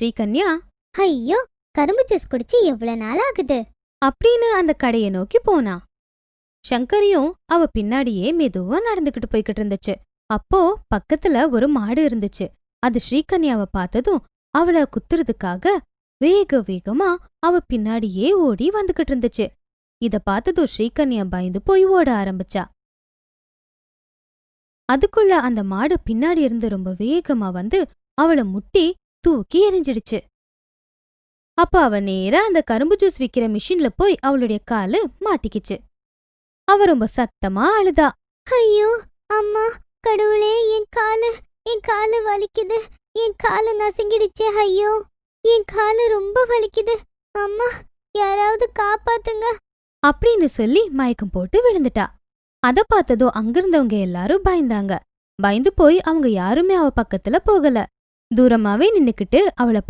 ஸ்ரீகன்யா ஐயோ கரும்பு ஜூஸ் குடிச்சு எவ்வளவு நாள் ஆகுது அப்படின்னு அந்த கடையை நோக்கி போனா சங்கரியும் அவ பின்னாடியே மெதுவா நடந்துகிட்டு போய்கிட்டு இருந்துச்சு அப்போ பக்கத்துல ஒரு மாடு இருந்துச்சு அது ஸ்ரீகன்யாவை பார்த்ததும் அவளை குத்துறதுக்காக வேக வேகமா அவ பின்னாடியே ஓடி வந்துகிட்டு இருந்துச்சு இத பார்த்ததும் ஸ்ரீகன்யா பயந்து போய் ஓட ஆரம்பிச்சா அதுக்குள்ள அந்த மாடு பின்னாடி இருந்து ரொம்ப வேகமா வந்து அவளை முட்டி தூக்கி எரிஞ்சிடுச்சு அப்ப அவ நேரா அந்த கரும்பு ஜூஸ் விக்கிற மிஷின்ல போய் அவளுடைய காலு மாட்டிக்கிச்சு அவ ரொம்ப சத்தமா அழுதா ஐயோ அம்மா கடவுளே என் காலு என் காலு வலிக்குது என் காலு நசுங்கிடுச்சே ஐயோ என் காலு ரொம்ப வலிக்குது அம்மா யாராவது காப்பாத்துங்க அப்படின்னு சொல்லி மயக்கம் போட்டு விழுந்துட்டா அத பார்த்ததும் அங்கிருந்தவங்க எல்லாரும் பயந்தாங்க பயந்து போய் அவங்க யாருமே அவ பக்கத்துல போகல தூரமாகவே நின்றுக்கிட்டு அவளை